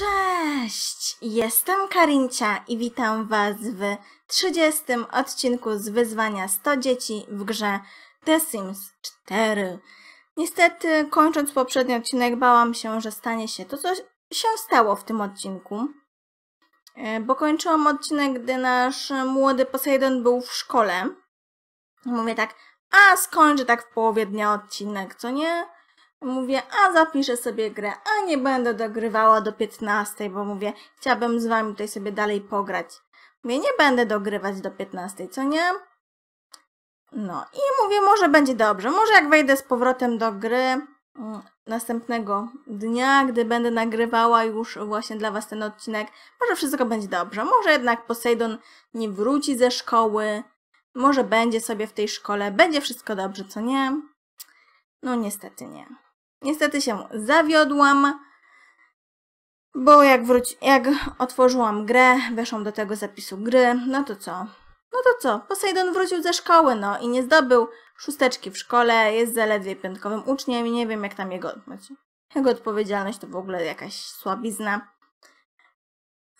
Cześć! Jestem Karincia i witam Was w 30 odcinku z wyzwania 100 dzieci w grze The Sims 4. Niestety, kończąc poprzedni odcinek, bałam się, że stanie się to, co się stało w tym odcinku. E, bo kończyłam odcinek, gdy nasz młody Poseidon był w szkole. Mówię tak, a skończę tak w połowie dnia odcinek, co nie? mówię, a zapiszę sobie grę, a nie będę dogrywała do 15, bo mówię, chciałabym z wami tutaj sobie dalej pograć. Mówię, nie będę dogrywać do 15, co nie? No i mówię, może będzie dobrze, może jak wejdę z powrotem do gry mm, następnego dnia, gdy będę nagrywała już właśnie dla was ten odcinek, może wszystko będzie dobrze, może jednak Poseidon nie wróci ze szkoły, może będzie sobie w tej szkole, będzie wszystko dobrze, co nie? No niestety nie. Niestety się zawiodłam, bo jak, wróci, jak otworzyłam grę, weszłam do tego zapisu gry, no to co? No to co? Poseidon wrócił ze szkoły, no i nie zdobył szósteczki w szkole, jest zaledwie piątkowym uczniem i nie wiem jak tam jego, jego odpowiedzialność to w ogóle jakaś słabizna.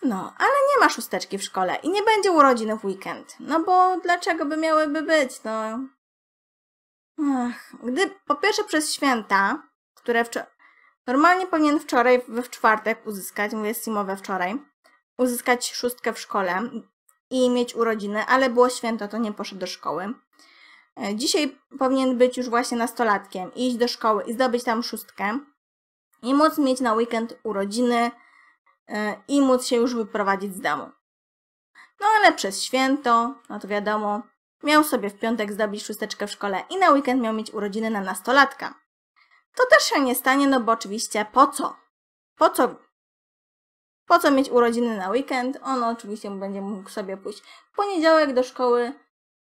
No, ale nie ma szósteczki w szkole i nie będzie urodzin w weekend. No bo dlaczego by miałyby być, no? Ach, gdy po pierwsze przez święta które Normalnie powinien wczoraj, w czwartek uzyskać, mówię Simowe wczoraj, uzyskać szóstkę w szkole i mieć urodziny, ale było święto, to nie poszedł do szkoły. E, dzisiaj powinien być już właśnie nastolatkiem, iść do szkoły i zdobyć tam szóstkę i móc mieć na weekend urodziny e, i móc się już wyprowadzić z domu. No ale przez święto, no to wiadomo, miał sobie w piątek zdobyć szósteczkę w szkole i na weekend miał mieć urodziny na nastolatka to też się nie stanie, no bo oczywiście po co? Po co? Po co mieć urodziny na weekend? On oczywiście będzie mógł sobie pójść w poniedziałek do szkoły,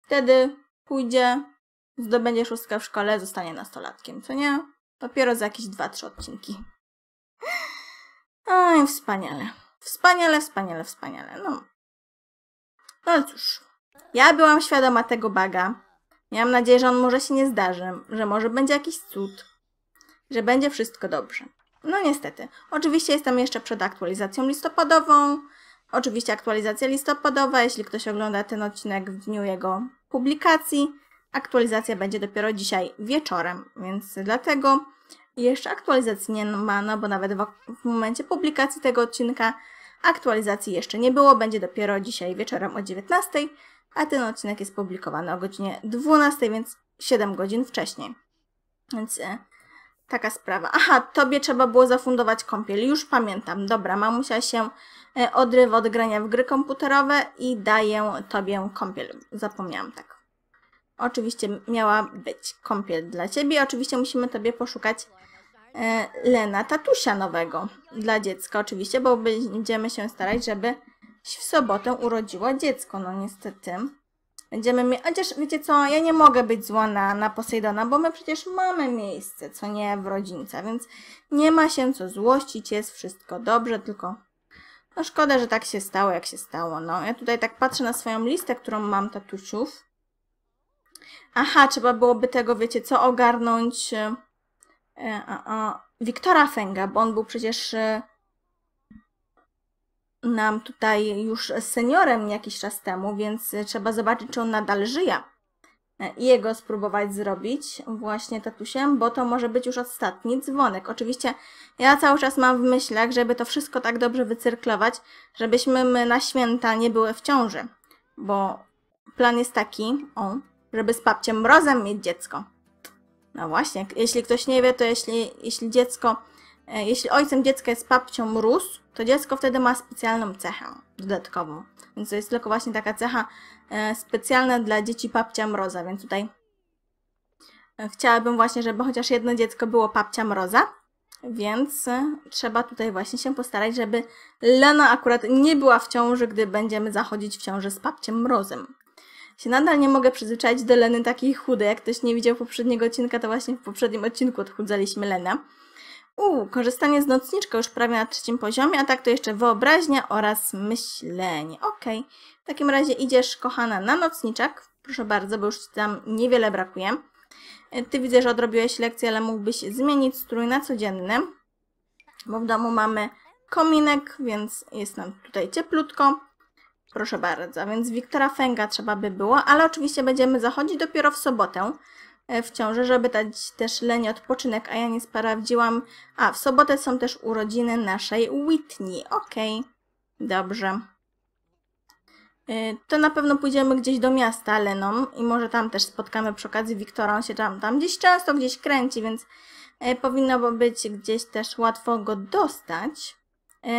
wtedy pójdzie, zdobędzie szóstkę w szkole, zostanie nastolatkiem, co nie? Dopiero za jakieś 2-3 odcinki. Oj, wspaniale. Wspaniale, wspaniale, wspaniale. No. No ale cóż. Ja byłam świadoma tego baga. Miałam nadzieję, że on może się nie zdarzy, że może będzie jakiś cud że będzie wszystko dobrze. No niestety. Oczywiście jestem jeszcze przed aktualizacją listopadową. Oczywiście aktualizacja listopadowa, jeśli ktoś ogląda ten odcinek w dniu jego publikacji. Aktualizacja będzie dopiero dzisiaj wieczorem, więc dlatego jeszcze aktualizacji nie ma, no bo nawet w, w momencie publikacji tego odcinka aktualizacji jeszcze nie było, będzie dopiero dzisiaj wieczorem o 19, a ten odcinek jest publikowany o godzinie 12, więc 7 godzin wcześniej. Więc e, taka sprawa. Aha, tobie trzeba było zafundować kąpiel. Już pamiętam. Dobra, mamusia się e, odrywa od grania w gry komputerowe i daję tobie kąpiel. Zapomniałam tak. Oczywiście miała być kąpiel dla ciebie. Oczywiście musimy tobie poszukać e, Lena tatusia nowego dla dziecka oczywiście, bo będziemy się starać, żeby w sobotę urodziła dziecko. No niestety. Będziemy mieć, chociaż wiecie co, ja nie mogę być zła na, na Posejdona, bo my przecież mamy miejsce, co nie w rodzince, więc nie ma się co złościć, jest wszystko dobrze, tylko no szkoda, że tak się stało, jak się stało. No, ja tutaj tak patrzę na swoją listę, którą mam tatusiów. Aha, trzeba byłoby tego, wiecie co, ogarnąć e, a, e, a, Wiktora Fęga, bo on był przecież e, nam tutaj już seniorem jakiś czas temu, więc trzeba zobaczyć, czy on nadal żyje. E, I jego spróbować zrobić właśnie tatusiem, bo to może być już ostatni dzwonek. Oczywiście ja cały czas mam w myślach, żeby to wszystko tak dobrze wycyrklować, żebyśmy my na święta nie były w ciąży, bo plan jest taki, o, żeby z papciem mrozem mieć dziecko. No właśnie, jeśli ktoś nie wie, to jeśli, jeśli dziecko E, jeśli ojcem dziecka jest papcią mróz, to dziecko wtedy ma specjalną cechę dodatkową. Więc to jest tylko właśnie taka cecha e, specjalna dla dzieci papcia mroza, więc tutaj e, chciałabym właśnie, żeby chociaż jedno dziecko było papcia mroza, więc trzeba tutaj właśnie się postarać, żeby Lena akurat nie była w ciąży, gdy będziemy zachodzić w ciąży z papciem mrozem. Się nadal nie mogę przyzwyczaić do Leny takiej chudej. Jak ktoś nie widział poprzedniego odcinka, to właśnie w poprzednim odcinku odchudzaliśmy Lenę. U, korzystanie z nocniczka już prawie na trzecim poziomie, a tak to jeszcze wyobraźnia oraz myślenie. Ok, w takim razie idziesz, kochana, na nocniczek. Proszę bardzo, bo już Ci tam niewiele brakuje. E, ty widzę, że odrobiłeś lekcję, ale mógłbyś zmienić strój na codzienny, bo w domu mamy kominek, więc jest nam tutaj cieplutko. Proszę bardzo, więc Wiktora Fęga trzeba by było, ale oczywiście będziemy zachodzić dopiero w sobotę, E, w ciąży, żeby dać też Leni odpoczynek, a ja nie sprawdziłam. A, w sobotę są też urodziny naszej Whitney. Okej, okay. dobrze. E, to na pewno pójdziemy gdzieś do miasta Leną i może tam też spotkamy przy okazji Wiktora, on się tam, tam gdzieś często gdzieś kręci, więc e, powinno być gdzieś też łatwo go dostać.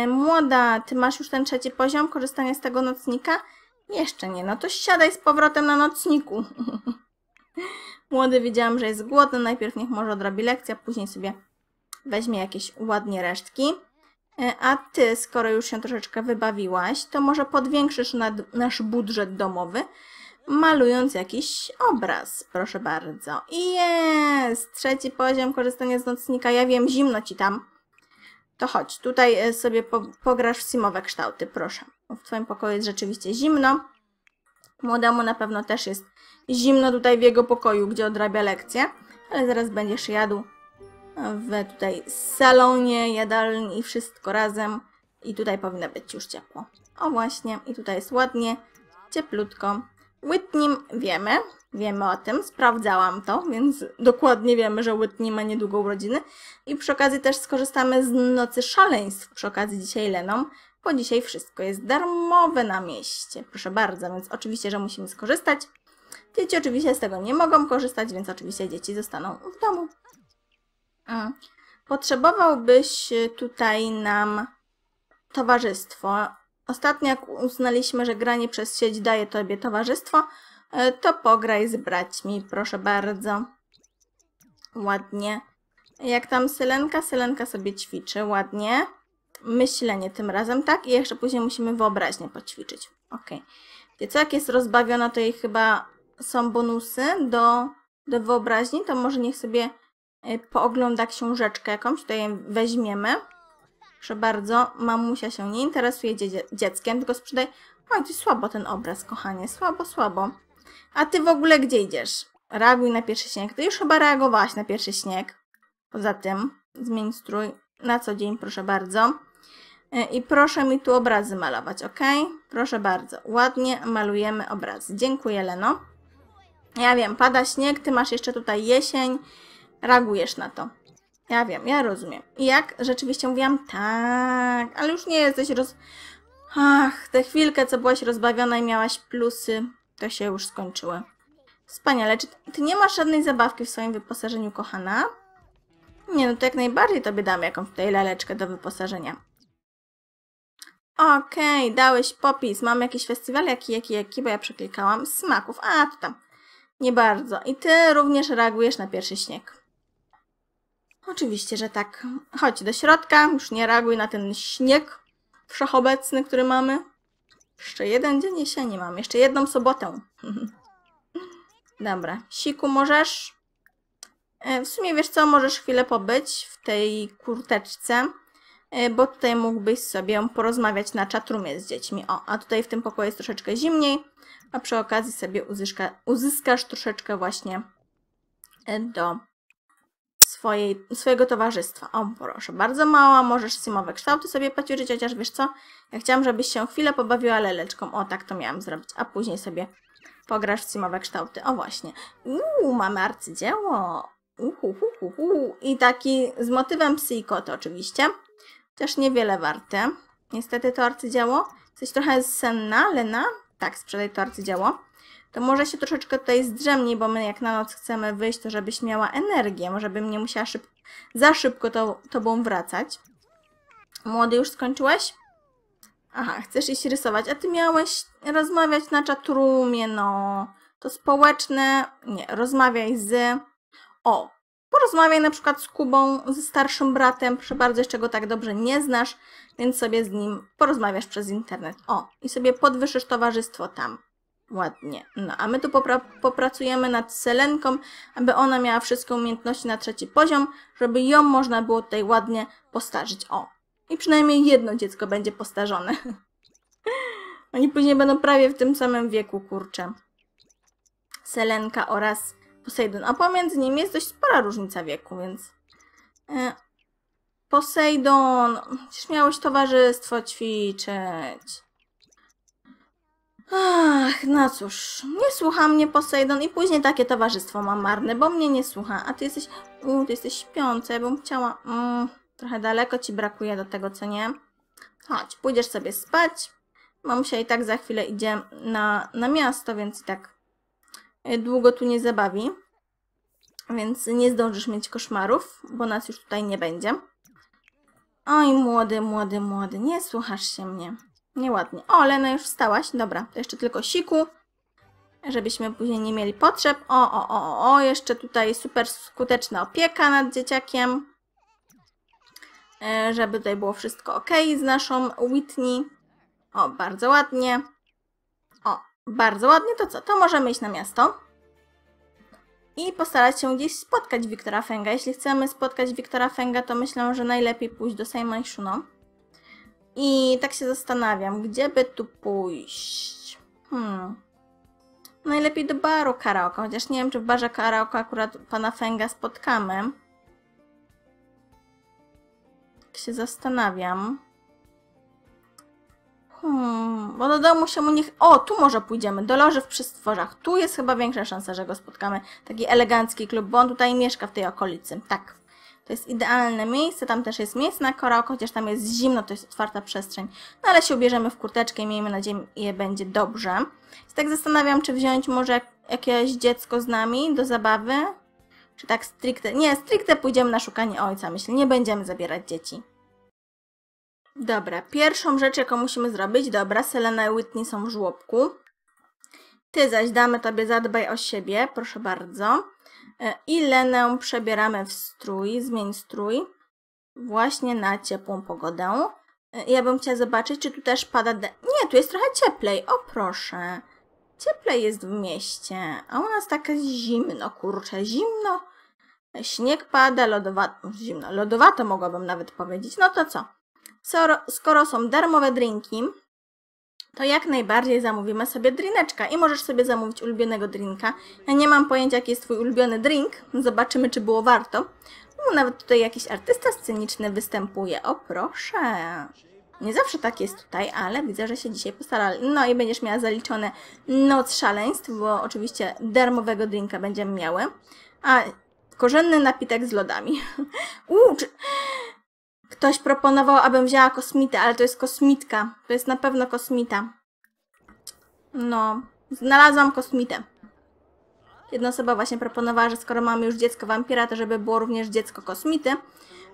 Młoda, ty masz już ten trzeci poziom korzystania z tego nocnika? Jeszcze nie, no to siadaj z powrotem na nocniku. Młody wiedziałam, że jest głodny, najpierw niech może odrobi lekcję, później sobie weźmie jakieś ładnie resztki. E, a ty, skoro już się troszeczkę wybawiłaś, to może podwiększysz nasz budżet domowy, malując jakiś obraz, proszę bardzo. I jest! Trzeci poziom, korzystanie z nocnika. Ja wiem, zimno ci tam. To chodź, tutaj e, sobie po, pograsz w simowe kształty, proszę. W twoim pokoju jest rzeczywiście zimno. Młodemu na pewno też jest Zimno tutaj w jego pokoju, gdzie odrabia lekcje, ale zaraz będziesz jadł w tutaj salonie, jadalni i wszystko razem. I tutaj powinno być już ciepło. O właśnie, i tutaj jest ładnie, cieplutko. Whitney wiemy, wiemy o tym, sprawdzałam to, więc dokładnie wiemy, że Whitney ma niedługo urodziny. I przy okazji też skorzystamy z Nocy Szaleństw, przy okazji dzisiaj Leną, bo dzisiaj wszystko jest darmowe na mieście, proszę bardzo, więc oczywiście, że musimy skorzystać. Dzieci oczywiście z tego nie mogą korzystać, więc oczywiście dzieci zostaną w domu. Potrzebowałbyś e, tutaj nam towarzystwo. Ostatnio jak uznaliśmy, że granie przez sieć daje tobie towarzystwo, e, to pograj z braćmi, proszę bardzo. Ładnie. Jak tam Sylenka? Sylenka sobie ćwiczy, ładnie. Myślenie tym razem, tak? I jeszcze później musimy wyobraźnię poćwiczyć. Ok. Wiecie, jak jest rozbawiona, to jej chyba są bonusy do, do wyobraźni, to może niech sobie e, poogląda książeczkę jakąś, tutaj weźmiemy. Proszę bardzo, mamusia się nie interesuje dzie dzieckiem, tylko sprzedaj... Oj, ty słabo ten obraz, kochanie, słabo, słabo. A ty w ogóle gdzie idziesz? Reaguj na pierwszy śnieg. Ty już chyba reagowałaś na pierwszy śnieg. Poza tym, zmień strój na co dzień, proszę bardzo. E, I proszę mi tu obrazy malować, ok? Proszę bardzo. Ładnie malujemy obrazy. Dziękuję, Leno. Ja wiem, pada śnieg, ty masz jeszcze tutaj jesień, reagujesz na to. Ja wiem, ja rozumiem. I jak rzeczywiście mówiłam, tak, ale już nie jesteś roz... Ach, tę chwilkę, co byłaś rozbawiona i miałaś plusy, to się już skończyły. Wspaniale, czy ty nie masz żadnej zabawki w swoim wyposażeniu, kochana? Nie, no to jak najbardziej tobie dam jakąś tutaj laleczkę do wyposażenia. Okej, okay, dałeś popis. Mam jakiś festiwal? Jaki, jaki, jaki? Bo ja przeklikałam. Smaków. A, to tam. Nie bardzo. I ty również reagujesz na pierwszy śnieg. Oczywiście, że tak. Chodź do środka, już nie reaguj na ten śnieg wszechobecny, który mamy. Jeszcze jeden dzień jesieni mam, jeszcze jedną sobotę. Dobra, siku możesz? E, w sumie wiesz co, możesz chwilę pobyć w tej kurteczce, e, bo tutaj mógłbyś sobie porozmawiać na czatrumie z dziećmi. O, a tutaj w tym pokoju jest troszeczkę zimniej, a przy okazji sobie uzyska, uzyskasz troszeczkę właśnie e, do swojej, swojego towarzystwa. O, proszę, bardzo mała, możesz simowe kształty sobie poćwiczyć, chociaż wiesz co, ja chciałam, żebyś się chwilę pobawiła leleczką. O, tak to miałam zrobić, a później sobie pograsz w simowe kształty. O, właśnie. Uuu, mamy arcydzieło. Uhu, uhu, uhu. I taki z motywem psy i koty oczywiście. Też niewiele warte. Niestety to arcydzieło. Jesteś trochę senna, Lena? tak, sprzedaj to arcydzieło, to może się troszeczkę tutaj zdrzemnie, bo my jak na noc chcemy wyjść, to żebyś miała energię, żebym nie musiała szyb za szybko to tobą wracać. Młody, już skończyłeś? Aha, chcesz iść rysować, a ty miałeś rozmawiać na czatrumie, no. To społeczne, nie, rozmawiaj z... O, Porozmawiaj na przykład z Kubą, ze starszym bratem, proszę bardzo, jeszcze go tak dobrze nie znasz, więc sobie z nim porozmawiasz przez internet. O, i sobie podwyższysz towarzystwo tam. Ładnie. No, a my tu popra popracujemy nad Selenką, aby ona miała wszystkie umiejętności na trzeci poziom, żeby ją można było tutaj ładnie postarzyć. O, i przynajmniej jedno dziecko będzie postarzone. Oni później będą prawie w tym samym wieku, kurczę. Selenka oraz Posejdon. A pomiędzy nimi jest dość spora różnica wieku, więc... E, Posejdon, przecież miałeś towarzystwo ćwiczyć. Ach, no cóż, nie słucha mnie Posejdon i później takie towarzystwo mam marne, bo mnie nie słucha. A ty jesteś, u, ty jesteś śpiąca, ja bym chciała... Mm, trochę daleko ci brakuje do tego, co nie? Chodź, pójdziesz sobie spać. Mam się i tak za chwilę idzie na, na miasto, więc i tak E, długo tu nie zabawi, więc nie zdążysz mieć koszmarów, bo nas już tutaj nie będzie. Oj, młody, młody, młody, nie słuchasz się mnie. Nieładnie. O, Lena już wstałaś. Dobra, to jeszcze tylko siku, żebyśmy później nie mieli potrzeb. O, o, o, o, jeszcze tutaj super skuteczna opieka nad dzieciakiem. E, żeby tutaj było wszystko ok z naszą Whitney. O, bardzo ładnie. Bardzo ładnie, to co? To możemy iść na miasto i postarać się gdzieś spotkać Wiktora Fenga. Jeśli chcemy spotkać Wiktora Fenga, to myślę, że najlepiej pójść do Simon Shuno. I tak się zastanawiam, gdzie by tu pójść? Hmm. Najlepiej do baru karaoke, chociaż nie wiem, czy w barze karaoke akurat pana Fenga spotkamy. Tak się zastanawiam. Hmm, bo do domu się mu niech... O, tu może pójdziemy, do loży w przestworzach. Tu jest chyba większa szansa, że go spotkamy. Taki elegancki klub, bo on tutaj mieszka w tej okolicy. Tak. To jest idealne miejsce, tam też jest miejsce na korok, chociaż tam jest zimno, to jest otwarta przestrzeń. No ale się ubierzemy w kurteczkę i miejmy nadzieję, że będzie dobrze. I tak zastanawiam, czy wziąć może jakieś dziecko z nami do zabawy? Czy tak stricte... Nie, stricte pójdziemy na szukanie ojca, myślę. Nie będziemy zabierać dzieci. Dobra, pierwszą rzecz, jaką musimy zrobić, dobra, Selena i Whitney są w żłobku. Ty zaś damy tobie zadbaj o siebie, proszę bardzo. E, I Lenę przebieramy w strój, zmień strój, właśnie na ciepłą pogodę. E, ja bym chciała zobaczyć, czy tu też pada... Nie, tu jest trochę cieplej, o proszę. Cieplej jest w mieście, a u nas tak jest zimno, kurczę, zimno. E, śnieg pada, lodowato, zimno, lodowato mogłabym nawet powiedzieć. No to co? skoro są darmowe drinki, to jak najbardziej zamówimy sobie drineczka i możesz sobie zamówić ulubionego drinka. Ja nie mam pojęcia, jaki jest Twój ulubiony drink, zobaczymy, czy było warto. No, nawet tutaj jakiś artysta sceniczny występuje, o proszę. Nie zawsze tak jest tutaj, ale widzę, że się dzisiaj postarali. No i będziesz miała zaliczone noc szaleństw, bo oczywiście darmowego drinka będziemy miały. A korzenny napitek z lodami. Uuu, czy... Ktoś proponował, abym wzięła kosmitę, ale to jest kosmitka. To jest na pewno kosmita. No, znalazłam kosmitę. Jedna osoba właśnie proponowała, że skoro mamy już dziecko wampira, to żeby było również dziecko kosmity.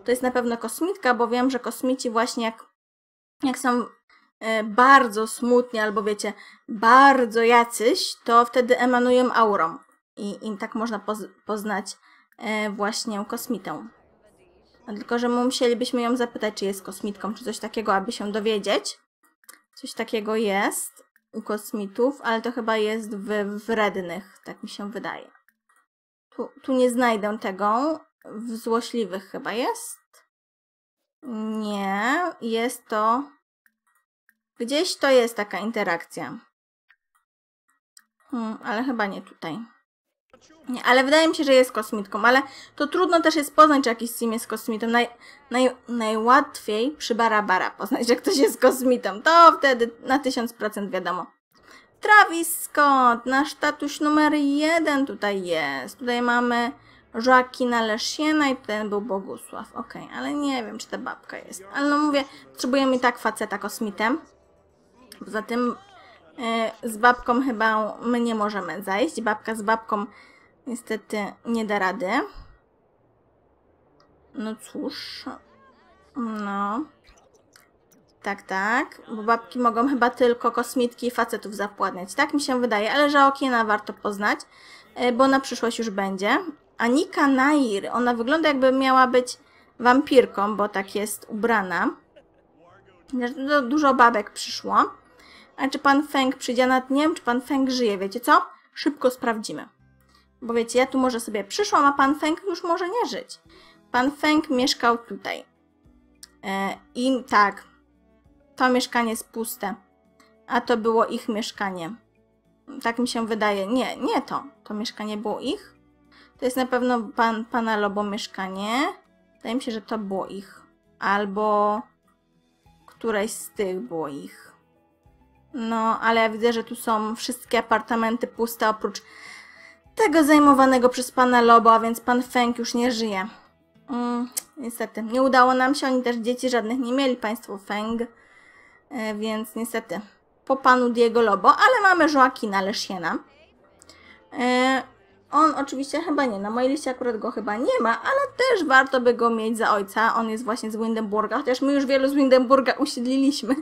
To jest na pewno kosmitka, bo wiem, że kosmici właśnie jak, jak są e, bardzo smutni albo wiecie, bardzo jacyś, to wtedy emanują aurą. I im tak można poz poznać e, właśnie kosmitę. No, tylko, że musielibyśmy ją zapytać, czy jest kosmitką, czy coś takiego, aby się dowiedzieć. Coś takiego jest u kosmitów, ale to chyba jest w wrednych, tak mi się wydaje. Tu, tu nie znajdę tego. W złośliwych chyba jest. Nie, jest to... Gdzieś to jest taka interakcja. Hmm, ale chyba nie tutaj. Nie, ale wydaje mi się, że jest kosmitką, ale to trudno też jest poznać, czy jakiś sim jest kosmitą. Naj, naj, najłatwiej przy Barabara poznać, że ktoś jest kosmitą. To wtedy na 1000% wiadomo. Travis Scott, nasz tatuś numer jeden tutaj jest. Tutaj mamy Joaquina Lesiena i ten był Bogusław. Okej, okay, ale nie wiem, czy ta babka jest. Ale no mówię, potrzebujemy i tak faceta kosmitem. Poza tym e, z babką chyba my nie możemy zajść. Babka z babką Niestety nie da rady. No cóż. No. Tak, tak. Bo babki mogą chyba tylko kosmitki i facetów zapłatniać. Tak mi się wydaje, ale okiena warto poznać, e, bo na przyszłość już będzie. Anika Nair, ona wygląda jakby miała być wampirką, bo tak jest ubrana. Dużo babek przyszło. A czy pan Feng przyjdzie nad dniem, czy pan Feng żyje, wiecie co? Szybko sprawdzimy. Bo wiecie, ja tu może sobie przyszłam, a pan Feng już może nie żyć. Pan Feng mieszkał tutaj. E, I tak, to mieszkanie jest puste, a to było ich mieszkanie. Tak mi się wydaje. Nie, nie to. To mieszkanie było ich. To jest na pewno pan, pana Lobo mieszkanie. Wydaje mi się, że to było ich. Albo któreś z tych było ich. No, ale ja widzę, że tu są wszystkie apartamenty puste oprócz tego zajmowanego przez pana Lobo, a więc pan Feng już nie żyje. Mm, niestety, nie udało nam się, oni też dzieci żadnych nie mieli, państwo Feng. E, więc niestety, po panu Diego Lobo, ale mamy Joaquina Leshiena. E, on oczywiście chyba nie, na mojej liście akurat go chyba nie ma, ale też warto by go mieć za ojca. On jest właśnie z Windenburga, chociaż my już wielu z Windenburga usiedliliśmy.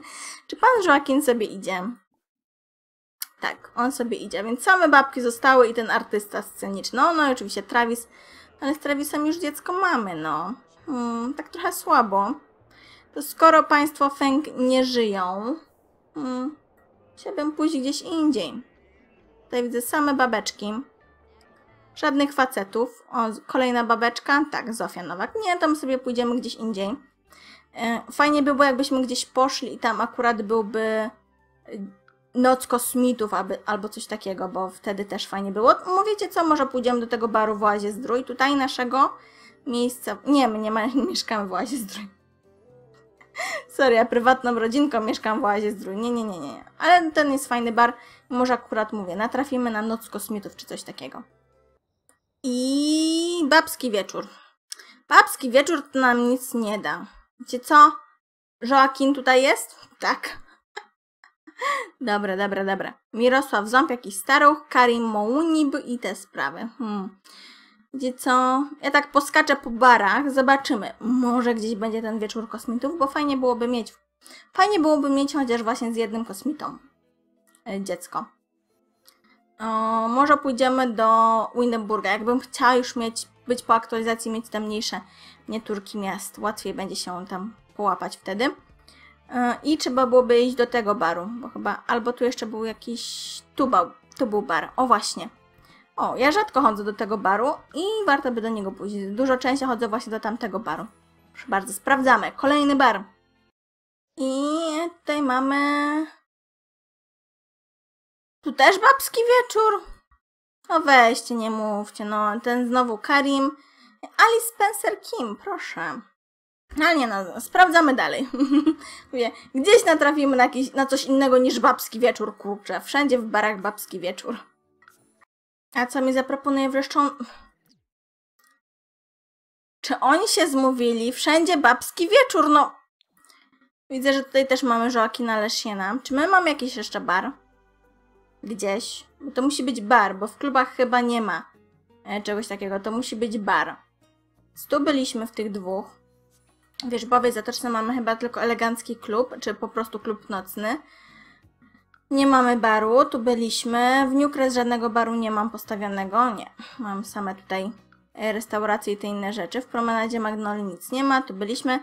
Czy pan Joaquin sobie idzie? Tak, on sobie idzie, a więc same babki zostały i ten artysta sceniczny. No, no i oczywiście Travis, ale z Travisem już dziecko mamy, no. Hmm, tak trochę słabo. To skoro państwo Feng nie żyją, hmm, chciałbym pójść gdzieś indziej. Tutaj widzę same babeczki. Żadnych facetów. O, kolejna babeczka. Tak, Zofia Nowak. Nie, tam sobie pójdziemy gdzieś indziej. E, fajnie by było, jakbyśmy gdzieś poszli i tam akurat byłby Noc Kosmitów aby, albo coś takiego, bo wtedy też fajnie było. Mówicie co, może pójdziemy do tego baru w Łazie Zdrój, tutaj naszego miejsca... Nie, my nie, ma, nie mieszkamy w Łazie Zdrój. Sorry, ja prywatną rodzinką mieszkam w Łazie Zdrój. Nie, nie, nie, nie. Ale ten jest fajny bar. Może akurat mówię, natrafimy na Noc Kosmitów czy coś takiego. I babski wieczór. Babski wieczór to nam nic nie da. Wiecie co? Joaquin tutaj jest? Tak. Dobra, dobra, dobra. Mirosław Ząb, jakiś staruch, Karim Mounib i te sprawy. Hmm. Gdzie co? Ja tak poskaczę po barach, zobaczymy. Może gdzieś będzie ten wieczór kosmitów, bo fajnie byłoby mieć. Fajnie byłoby mieć chociaż właśnie z jednym kosmitą e, dziecko. O, może pójdziemy do Windenburga. Jakbym chciała już mieć, być po aktualizacji, mieć te mniejsze nieturki miast. Łatwiej będzie się tam połapać wtedy. E, I trzeba byłoby iść do tego baru, bo chyba albo tu jeszcze był jakiś. Tu, bał, tu był bar. O właśnie. O, ja rzadko chodzę do tego baru i warto by do niego pójść. Dużo częściej chodzę właśnie do tamtego baru. Proszę bardzo, sprawdzamy. Kolejny bar. I tutaj mamy. Tu też babski wieczór. No weźcie, nie mówcie. No, ten znowu Karim. Alice Spencer Kim, proszę. Ale nie no, sprawdzamy dalej. Mówię, gdzieś natrafimy na, na coś innego niż babski wieczór, kurczę. Wszędzie w barach babski wieczór. A co mi zaproponuje wreszcie? Czy oni się zmówili? Wszędzie babski wieczór, no... Widzę, że tutaj też mamy Joaquina Lesiena. Czy my mamy jakiś jeszcze bar? Gdzieś? Bo to musi być bar, bo w klubach chyba nie ma e, czegoś takiego. To musi być bar. Stu byliśmy w tych dwóch w Wierzbowej Zatoczce mamy chyba tylko elegancki klub, czy po prostu klub nocny. Nie mamy baru, tu byliśmy. W Newcrest żadnego baru nie mam postawionego, nie. Mam same tutaj e, restauracje i te inne rzeczy. W promenadzie Magnoli nic nie ma, tu byliśmy.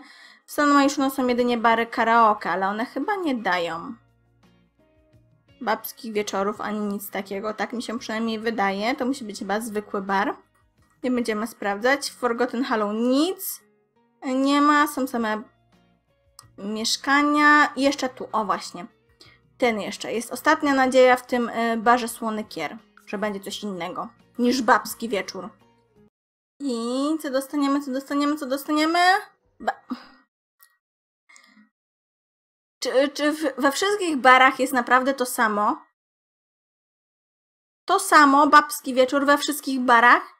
W San Majuszno są jedynie bary karaoke, ale one chyba nie dają babskich wieczorów ani nic takiego. Tak mi się przynajmniej wydaje. To musi być chyba zwykły bar. Nie będziemy sprawdzać. W Forgotten Hollow nic nie ma, są same mieszkania. Jeszcze tu, o właśnie, ten jeszcze. Jest ostatnia nadzieja w tym y, barze Słony Kier, że będzie coś innego niż babski wieczór. I co dostaniemy, co dostaniemy, co dostaniemy? Ba czy, czy w, we wszystkich barach jest naprawdę to samo? To samo, babski wieczór we wszystkich barach?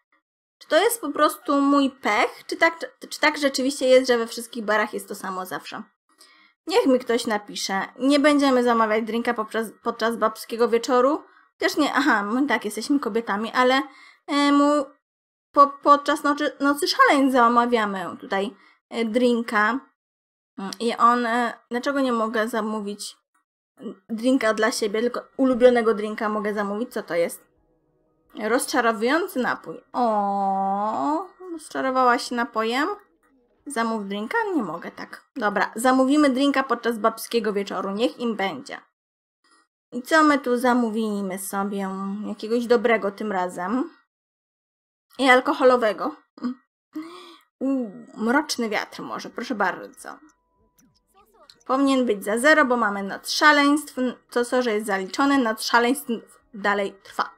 Czy to jest po prostu mój pech, czy tak, czy, tak rzeczywiście jest, że we wszystkich barach jest to samo zawsze? Niech mi ktoś napisze. Nie będziemy zamawiać drinka podczas babskiego wieczoru. Też nie, aha, my tak jesteśmy kobietami, ale e, mu po, podczas nocy, nocy szaleń zamawiamy tutaj e, drinka. Mm, I on, e, dlaczego nie mogę zamówić drinka dla siebie, tylko ulubionego drinka mogę zamówić? Co to jest? Rozczarowujący napój. O, rozczarowałaś napojem? Zamów drinka? Nie mogę tak. Dobra, zamówimy drinka podczas babskiego wieczoru. Niech im będzie. I co my tu zamówimy sobie? Jakiegoś dobrego tym razem. I alkoholowego. Uuu, mroczny wiatr może, proszę bardzo. Powinien być za zero, bo mamy nad szaleństw. To, co, że jest zaliczone, nad szaleństw dalej trwa.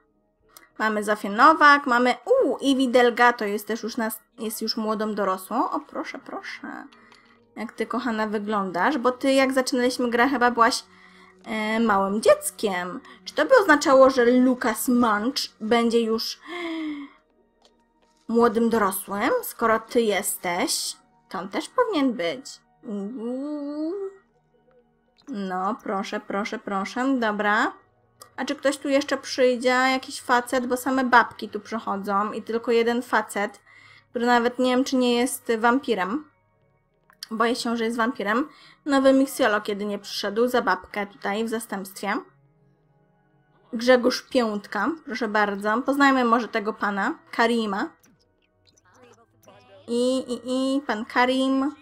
Mamy Zofię Nowak, mamy... Uuu, Iwi Delgato jest też już nas... jest już młodą dorosłą. O, proszę, proszę. Jak ty, kochana, wyglądasz, bo ty jak zaczynaliśmy grę chyba byłaś e, małym dzieckiem. Czy to by oznaczało, że Lukas Munch będzie już młodym dorosłym, skoro ty jesteś? To on też powinien być. Uuu. No, proszę, proszę, proszę. Dobra. A czy ktoś tu jeszcze przyjdzie, jakiś facet, bo same babki tu przychodzą i tylko jeden facet, który nawet nie wiem, czy nie jest wampirem. Boję się, że jest wampirem. Nowy miksjolog jedynie przyszedł za babkę tutaj w zastępstwie. Grzegorz Piątka, proszę bardzo. Poznajmy może tego pana, Karima. I, i, i, pan Karim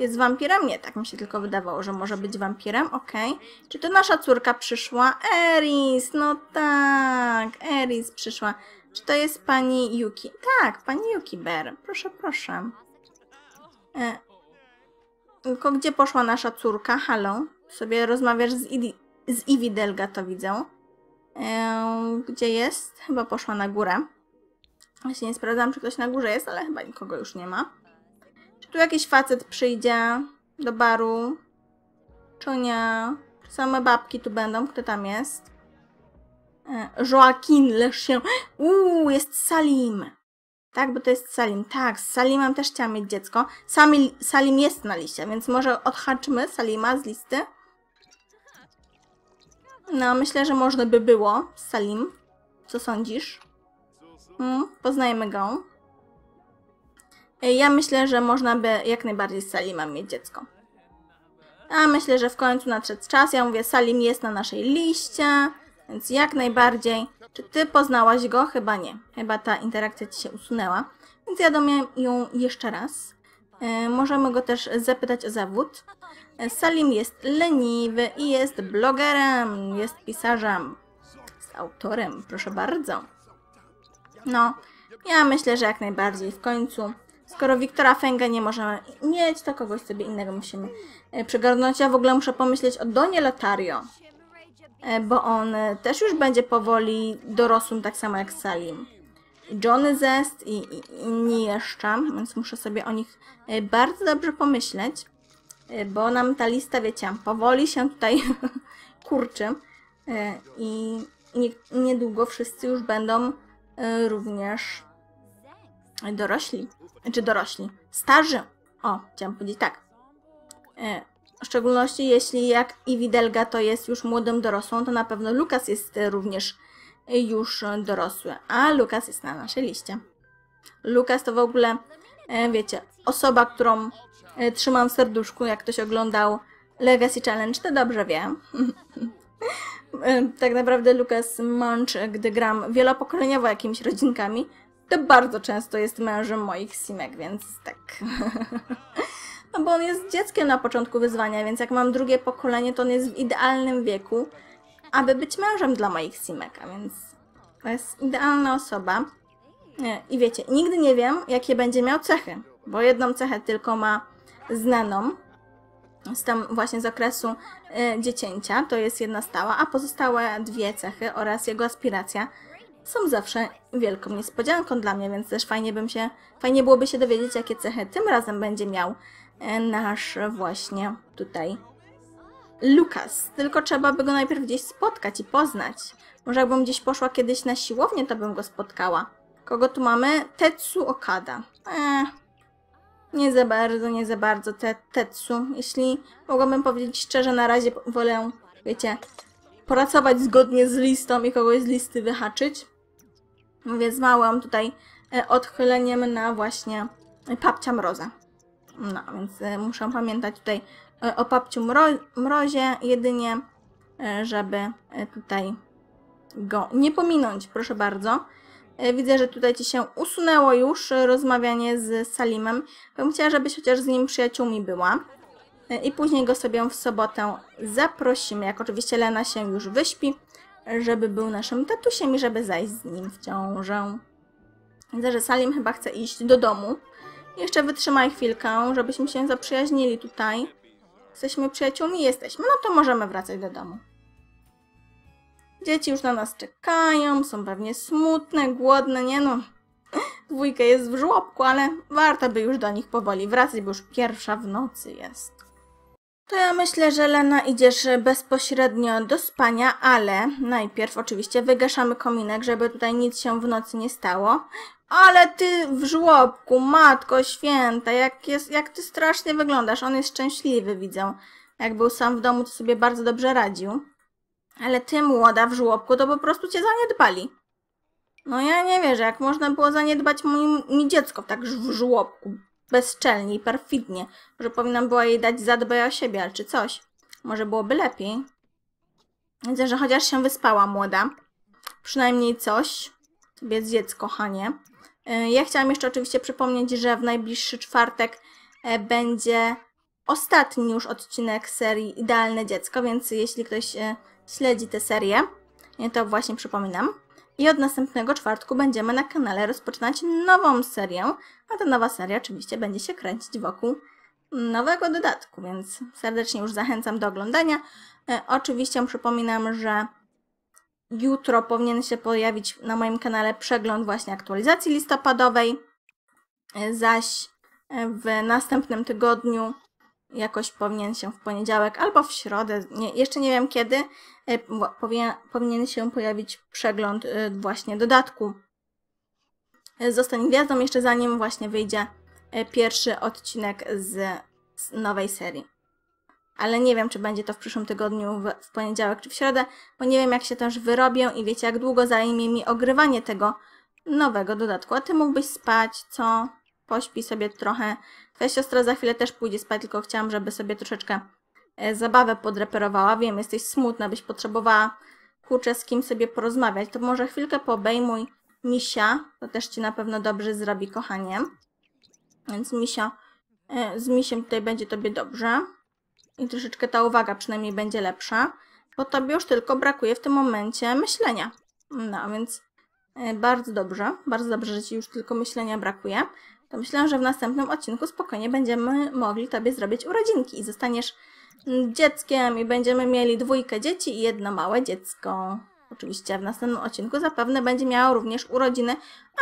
jest wampirem? Nie, tak mi się tylko wydawało, że może być wampirem, okej. Okay. Czy to nasza córka przyszła? Eris, no tak, Eris przyszła. Czy to jest pani Yuki? Tak, pani Yuki Bear, proszę, proszę. E, tylko gdzie poszła nasza córka? Halo? Sobie rozmawiasz z, Idi, z Iwi widzę. E, gdzie jest? Chyba poszła na górę. Właśnie nie sprawdzam, czy ktoś na górze jest, ale chyba nikogo już nie ma tu jakiś facet przyjdzie do baru, czy nie? Czy same babki tu będą? Kto tam jest? E, Joaquin, leż się. Uuu, jest Salim. Tak, bo to jest Salim. Tak, z Salimem też chciałam mieć dziecko. Sami, Salim jest na liście, więc może odhaczmy Salima z listy. No, myślę, że można by było. Salim, co sądzisz? Hmm, poznajemy go. Y, ja myślę, że można by jak najbardziej z Salimem mieć dziecko. A myślę, że w końcu nadszedł czas. Ja mówię, Salim jest na naszej liście, więc jak najbardziej. Czy ty poznałaś go? Chyba nie. Chyba ta interakcja ci się usunęła. Więc ja domiałem ją jeszcze raz. Y, możemy go też zapytać o zawód. Y, Salim jest leniwy i jest blogerem, jest pisarzem, jest autorem, proszę bardzo. No, ja myślę, że jak najbardziej w końcu Skoro Wiktora Fęga nie możemy mieć, to kogoś sobie innego musimy e, przygarnąć. Ja w ogóle muszę pomyśleć o Donie Latario, e, bo on e, też już będzie powoli dorosłym, tak samo jak Salim. Johnny Zest i, i inni jeszcze, więc muszę sobie o nich bardzo dobrze pomyśleć, bo nam ta lista, wiecie, powoli się tutaj kurczy i niedługo wszyscy już będą również dorośli, czy znaczy dorośli, starzy, o, chciałam powiedzieć tak, e, w szczególności jeśli jak i Delga to jest już młodym dorosłą, to na pewno Lukas jest również już dorosły, a Lukas jest na naszej liście. Lukas to w ogóle, e, wiecie, osoba, którą e, trzymam w serduszku, jak ktoś oglądał Legacy Challenge, to dobrze wie. tak naprawdę Lukas Munch, gdy gram wielopokoleniowo jakimiś rodzinkami, to bardzo często jest mężem moich simek, więc tak. no bo on jest dzieckiem na początku wyzwania, więc jak mam drugie pokolenie, to on jest w idealnym wieku, aby być mężem dla moich simek, a więc to jest idealna osoba. I wiecie, nigdy nie wiem, jakie będzie miał cechy, bo jedną cechę tylko ma znaną, z tam właśnie z okresu y, dziecięcia, to jest jedna stała, a pozostałe dwie cechy oraz jego aspiracja są zawsze wielką niespodzianką dla mnie, więc też fajnie bym się, fajnie byłoby się dowiedzieć, jakie cechy tym razem będzie miał e, nasz właśnie tutaj Lukas. Tylko trzeba by go najpierw gdzieś spotkać i poznać. Może jakbym gdzieś poszła kiedyś na siłownię, to bym go spotkała. Kogo tu mamy? Tetsu Okada. Eee, nie za bardzo, nie za bardzo te, Tetsu. Jeśli mogłabym powiedzieć szczerze, na razie wolę, wiecie, pracować zgodnie z listą i kogoś z listy wyhaczyć, Mówię z małym tutaj e, odchyleniem na właśnie papcia mroza. No, więc e, muszę pamiętać tutaj e, o papciu mro mrozie jedynie, żeby tutaj go nie pominąć, proszę bardzo. Widzę, że tutaj Ci się usunęło już rozmawianie z Salimem. Bym chciała, żebyś chociaż z nim przyjaciółmi była. I później go sobie w sobotę zaprosimy. Jak oczywiście Lena się już wyśpi, żeby był naszym tatusiem i żeby zajść z nim w ciążę. Widzę, że Salim chyba chce iść do domu. Jeszcze wytrzymaj chwilkę, żebyśmy się zaprzyjaźnili tutaj. Jesteśmy przyjaciółmi? Jesteśmy. No to możemy wracać do domu. Dzieci już na nas czekają, są pewnie smutne, głodne, nie no. Dwójkę jest w żłobku, ale warto by już do nich powoli wracać, bo już pierwsza w nocy jest. To ja myślę, że Lena idziesz e, bezpośrednio do spania, ale najpierw oczywiście wygaszamy kominek, żeby tutaj nic się w nocy nie stało. Ale ty w żłobku, matko święta, jak, jest, jak ty strasznie wyglądasz. On jest szczęśliwy, widzę. Jak był sam w domu, to sobie bardzo dobrze radził. Ale ty młoda w żłobku, to po prostu cię zaniedbali. No ja nie wierzę, jak można było zaniedbać moim, mi dziecko tak w żłobku bezczelnie i perfidnie. Może powinnam była jej dać zadbaj o siebie, czy coś. Może byłoby lepiej. Widzę, że chociaż się wyspała młoda. Przynajmniej coś. Sobie zjedz, kochanie. E, ja chciałam jeszcze oczywiście przypomnieć, że w najbliższy czwartek e, będzie ostatni już odcinek serii Idealne Dziecko, więc jeśli ktoś e, śledzi tę serię, to właśnie przypominam. I od następnego czwartku będziemy na kanale rozpoczynać nową serię, a ta nowa seria oczywiście będzie się kręcić wokół nowego dodatku, więc serdecznie już zachęcam do oglądania. E, oczywiście przypominam, że jutro powinien się pojawić na moim kanale przegląd właśnie aktualizacji listopadowej, e, zaś e, w następnym tygodniu jakoś powinien się w poniedziałek albo w środę, nie, jeszcze nie wiem kiedy, e, powinien, powinien się pojawić przegląd e, właśnie dodatku. E, zostań gwiazdą jeszcze zanim właśnie wyjdzie pierwszy odcinek z, z nowej serii. Ale nie wiem, czy będzie to w przyszłym tygodniu, w, w poniedziałek czy w środę, bo nie wiem, jak się też wyrobię i wiecie, jak długo zajmie mi ogrywanie tego nowego dodatku. A ty mógłbyś spać, co? Pośpi sobie trochę Twoja siostra za chwilę też pójdzie spać, tylko chciałam, żeby sobie troszeczkę e, zabawę podreperowała. Wiem, jesteś smutna, byś potrzebowała, kurczę, z kim sobie porozmawiać. To może chwilkę poobejmuj misia, to też Ci na pewno dobrze zrobi, kochanie. Więc misia, e, z misiem tutaj będzie Tobie dobrze. I troszeczkę ta uwaga przynajmniej będzie lepsza, bo Tobie już tylko brakuje w tym momencie myślenia. No, więc e, bardzo dobrze, bardzo dobrze, że Ci już tylko myślenia brakuje to myślę, że w następnym odcinku spokojnie będziemy mogli Tobie zrobić urodzinki i zostaniesz mm, dzieckiem i będziemy mieli dwójkę dzieci i jedno małe dziecko. Oczywiście w następnym odcinku zapewne będzie miało również urodziny,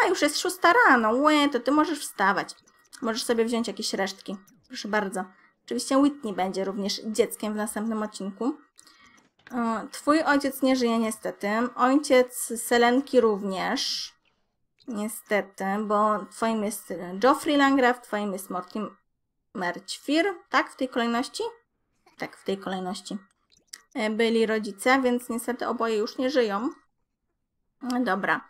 a już jest szósta rano, łe, to Ty możesz wstawać. Możesz sobie wziąć jakieś resztki. Proszę bardzo. Oczywiście Whitney będzie również dzieckiem w następnym odcinku. E, twój ojciec nie żyje niestety, ojciec Selenki również. Niestety, bo twoim jest e, Geoffrey Langraf, twoim jest Mortimer Merćwir, tak? W tej kolejności? Tak, w tej kolejności. E, byli rodzice, więc niestety oboje już nie żyją. No dobra.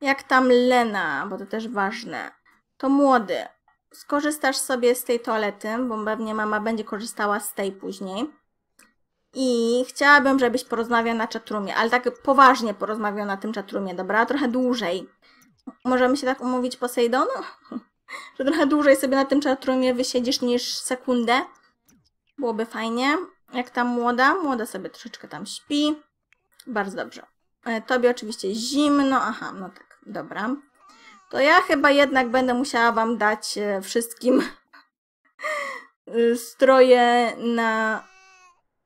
Jak tam Lena, bo to też ważne. To młody. Skorzystasz sobie z tej toalety, bo pewnie mama będzie korzystała z tej później. I chciałabym, żebyś porozmawiał na czatrumie, ale tak poważnie porozmawiał na tym czatrumie, dobra? Trochę dłużej. Możemy się tak umówić, Poseidon? Że trochę dłużej sobie na tym czartrumie wysiedzisz niż sekundę. Byłoby fajnie. Jak ta młoda? Młoda sobie troszeczkę tam śpi. Bardzo dobrze. E, tobie oczywiście zimno. Aha, no tak, dobra. To ja chyba jednak będę musiała Wam dać e, wszystkim e, stroje na,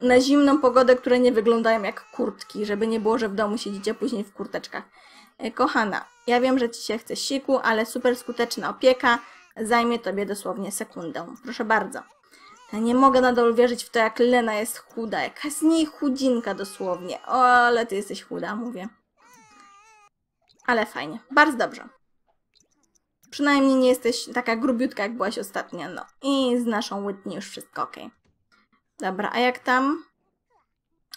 na zimną pogodę, które nie wyglądają jak kurtki, żeby nie było, że w domu siedzicie później w kurteczkach. E, kochana, ja wiem, że Ci się chce siku, ale super skuteczna opieka zajmie Tobie dosłownie sekundę. Proszę bardzo. Ja e, nie mogę nadal wierzyć w to, jak Lena jest chuda. Jaka z niej chudzinka dosłownie. O, ale Ty jesteś chuda, mówię. Ale fajnie. Bardzo dobrze. Przynajmniej nie jesteś taka grubiutka, jak byłaś ostatnio. No i z naszą Whitney już wszystko ok. Dobra, a jak tam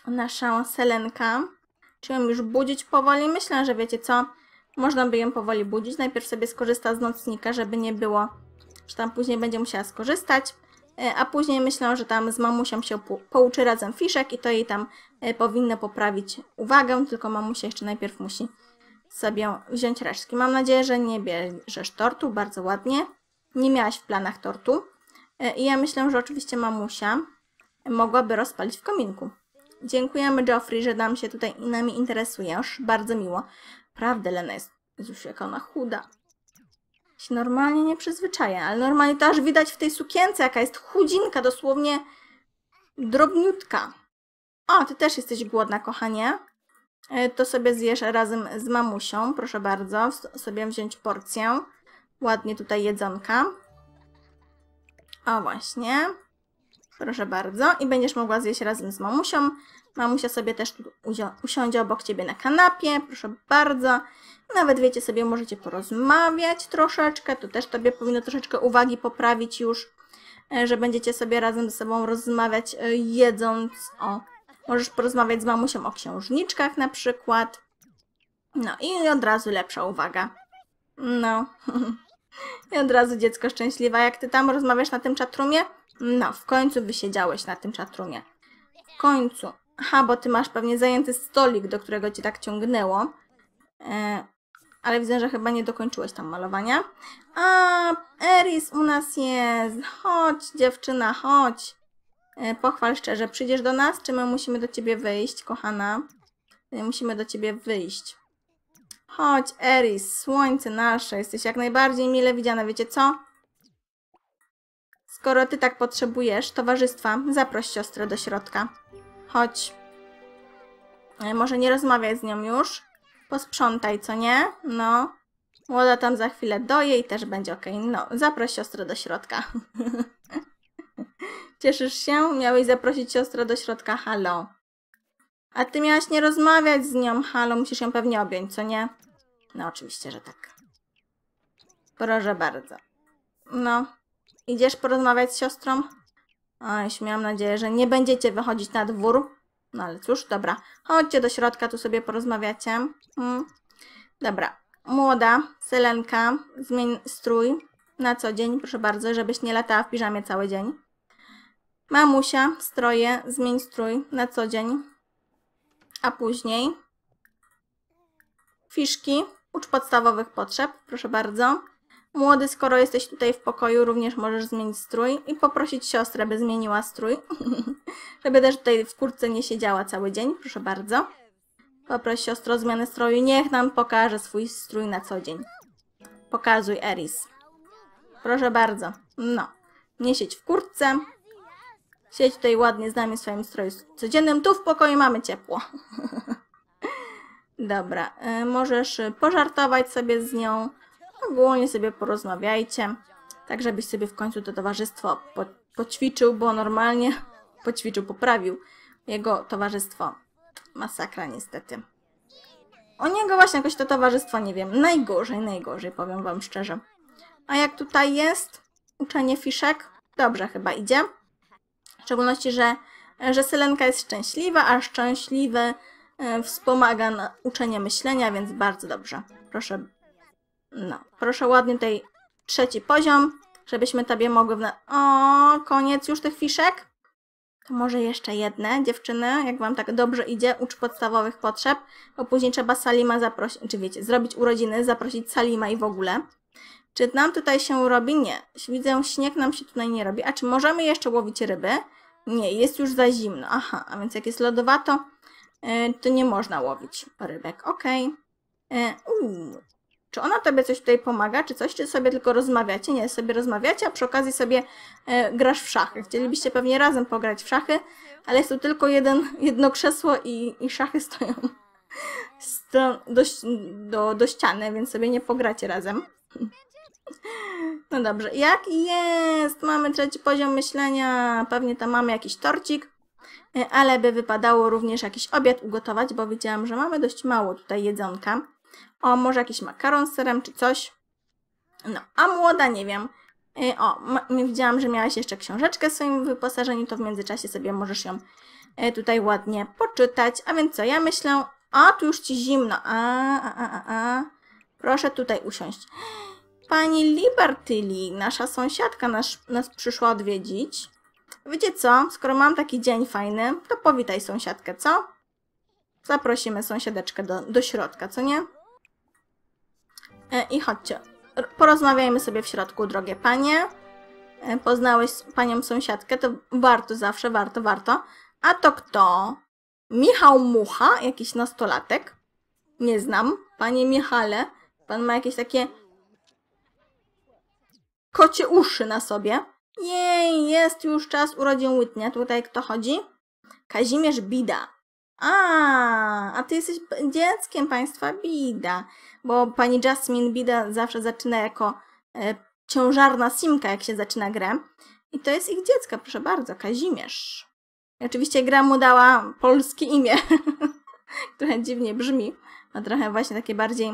nasza Selenka? Czy ją już budzić powoli? Myślę, że wiecie co, można by ją powoli budzić. Najpierw sobie skorzysta z nocnika, żeby nie było, że tam później będzie musiała skorzystać. E, a później myślę, że tam z mamusią się pouczy razem fiszek i to jej tam e, powinno poprawić uwagę, tylko mamusia jeszcze najpierw musi sobie wziąć resztki. Mam nadzieję, że nie bierzesz tortu, bardzo ładnie. Nie miałaś w planach tortu. E, I ja myślę, że oczywiście mamusia mogłaby rozpalić w kominku. Dziękujemy, Geoffrey, że nam się tutaj nami interesujesz. Bardzo miło. Prawda, Lena jest... Jezus, jaka ona chuda. Się normalnie nie przyzwyczaja, ale normalnie to aż widać w tej sukience, jaka jest chudzinka, dosłownie drobniutka. O, ty też jesteś głodna, kochanie. E, to sobie zjesz razem z mamusią, proszę bardzo. Sobie wziąć porcję. Ładnie tutaj jedzonka. O, właśnie. Proszę bardzo. I będziesz mogła zjeść razem z mamusią. Mamusia sobie też tu usiądzie obok Ciebie na kanapie. Proszę bardzo. Nawet wiecie sobie, możecie porozmawiać troszeczkę. To też Tobie powinno troszeczkę uwagi poprawić już, e, że będziecie sobie razem ze sobą rozmawiać e, jedząc. O, możesz porozmawiać z mamusią o księżniczkach na przykład. No i od razu lepsza uwaga. No. I od razu dziecko szczęśliwa. Jak Ty tam rozmawiasz na tym czatrumie? No, w końcu wysiedziałeś na tym czatrumie. W końcu. Aha, bo ty masz pewnie zajęty stolik, do którego cię tak ciągnęło. E, ale widzę, że chyba nie dokończyłeś tam malowania. A, Eris u nas jest. Chodź, dziewczyna, chodź. E, pochwal szczerze, przyjdziesz do nas, czy my musimy do ciebie wyjść, kochana? E, musimy do ciebie wyjść. Chodź, Eris, słońce nasze, jesteś jak najbardziej mile widziana, wiecie co? Skoro ty tak potrzebujesz towarzystwa, zaproś siostrę do środka. Chodź. E, może nie rozmawiaj z nią już? Posprzątaj, co nie? No. młoda tam za chwilę doje i też będzie ok. No, zaproś siostrę do środka. Cieszysz się? Miałeś zaprosić siostrę do środka, halo. A ty miałaś nie rozmawiać z nią, halo, musisz ją pewnie objąć, co nie? No oczywiście, że tak. Proszę bardzo. No, Idziesz porozmawiać z siostrą? Oj, miałam nadzieję, że nie będziecie wychodzić na dwór. No ale cóż, dobra. Chodźcie do środka, tu sobie porozmawiacie. Hmm. Dobra. Młoda, Selenka, zmień strój na co dzień, proszę bardzo, żebyś nie latała w piżamie cały dzień. Mamusia, stroje, zmień strój na co dzień. A później fiszki, ucz podstawowych potrzeb, proszę bardzo. Młody, skoro jesteś tutaj w pokoju, również możesz zmienić strój i poprosić siostrę, by zmieniła strój. Żeby też tutaj w kurtce nie siedziała cały dzień, proszę bardzo. Poproś siostrę o zmianę stroju, niech nam pokaże swój strój na co dzień. Pokazuj, Eris. Proszę bardzo. No, nie siedź w kurtce. Siedź tutaj ładnie z nami w swoim stroju codziennym. Tu w pokoju mamy ciepło. Dobra, y, możesz pożartować sobie z nią ogólnie sobie porozmawiajcie, tak żebyś sobie w końcu to towarzystwo po, poćwiczył, bo normalnie poćwiczył, poprawił jego towarzystwo. Masakra niestety. O niego właśnie jakoś to towarzystwo, nie wiem, najgorzej, najgorzej, powiem wam szczerze. A jak tutaj jest uczenie fiszek? Dobrze chyba idzie. W szczególności, że, że Sylenka jest szczęśliwa, a szczęśliwy e, wspomaga uczenie myślenia, więc bardzo dobrze. Proszę no, proszę ładnie tej trzeci poziom, żebyśmy tobie mogły... Na... O, koniec już tych fiszek? To może jeszcze jedne, dziewczyny, jak Wam tak dobrze idzie, ucz podstawowych potrzeb, bo później trzeba Salima zaprosić, czy wiecie, zrobić urodziny, zaprosić Salima i w ogóle. Czy nam tutaj się robi? Nie. Widzę, śnieg nam się tutaj nie robi. A czy możemy jeszcze łowić ryby? Nie, jest już za zimno. Aha, a więc jak jest lodowato, y, to nie można łowić rybek. Okej. Okay. Czy ona tobie coś tutaj pomaga, czy coś, czy sobie tylko rozmawiacie? Nie, sobie rozmawiacie, a przy okazji sobie e, grasz w szachy. Chcielibyście pewnie razem pograć w szachy, ale jest tu tylko jeden, jedno krzesło i, i szachy stoją do, do, do ściany, więc sobie nie pogracie razem. No dobrze, jak jest? Mamy trzeci poziom myślenia, pewnie tam mamy jakiś torcik, e, ale by wypadało również jakiś obiad ugotować, bo widziałam, że mamy dość mało tutaj jedzonka. O, może jakiś makaron z serem czy coś. No, a młoda nie wiem. Y, o, widziałam, że miałaś jeszcze książeczkę w swoim wyposażeniu, to w międzyczasie sobie możesz ją y, tutaj ładnie poczytać. A więc co, ja myślę... A, tu już ci zimno. A, a, a, a. Proszę tutaj usiąść. Pani Libertyli, nasza sąsiadka nas, nas przyszła odwiedzić. Wiecie co, skoro mam taki dzień fajny, to powitaj sąsiadkę, co? Zaprosimy sąsiadeczkę do, do środka, co nie? E, I chodźcie. Porozmawiajmy sobie w środku, drogie panie. E, poznałeś panią sąsiadkę, to warto zawsze, warto, warto. A to kto? Michał Mucha, jakiś nastolatek. Nie znam. Panie Michale, pan ma jakieś takie kocie uszy na sobie. Jej, jest już czas urodzin Łytnia. Tutaj kto chodzi? Kazimierz Bida. A, a ty jesteś dzieckiem państwa Bida, bo pani Jasmine Bida zawsze zaczyna jako e, ciężarna simka, jak się zaczyna grę. I to jest ich dziecko, proszę bardzo, Kazimierz. I oczywiście gra mu dała polskie imię, trochę dziwnie brzmi. Ma trochę właśnie takie bardziej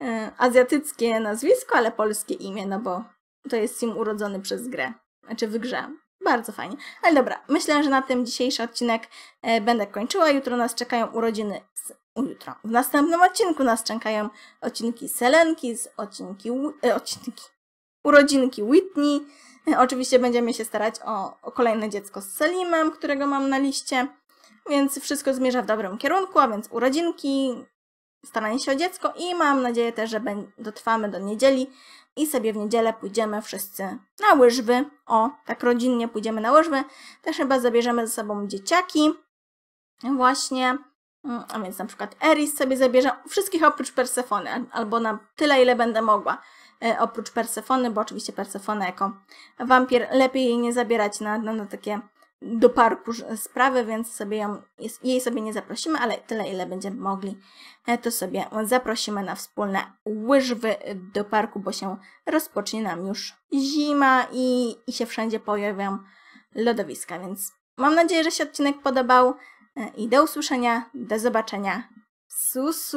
e, azjatyckie nazwisko, ale polskie imię, no bo to jest sim urodzony przez grę, znaczy w grze. Bardzo fajnie. Ale dobra, myślę, że na tym dzisiejszy odcinek e, będę kończyła. Jutro nas czekają urodziny z jutro. W następnym odcinku nas czekają odcinki Selenki, z odcinki, e, odcinki urodzinki Whitney. E, oczywiście będziemy się starać o, o, kolejne dziecko z Selimem, którego mam na liście. Więc wszystko zmierza w dobrym kierunku, a więc urodzinki, staranie się o dziecko i mam nadzieję też, że dotrwamy do niedzieli i sobie w niedzielę pójdziemy wszyscy na łyżwy. O, tak rodzinnie pójdziemy na łyżwy. Też chyba zabierzemy ze sobą dzieciaki. Właśnie. Mm, a więc na przykład Eris sobie zabierze wszystkich oprócz Persefony, albo na tyle, ile będę mogła. E, oprócz Persefony, bo oczywiście Persefona jako wampir lepiej jej nie zabierać na, na, na takie do parku sprawę, więc sobie ją, jej sobie nie zaprosimy, ale tyle ile będziemy mogli, e, to sobie zaprosimy na wspólne łyżwy do parku, bo się rozpocznie nam już zima i, i się wszędzie pojawią lodowiska, więc mam nadzieję, że się odcinek podobał e, i do usłyszenia, do zobaczenia. Susu!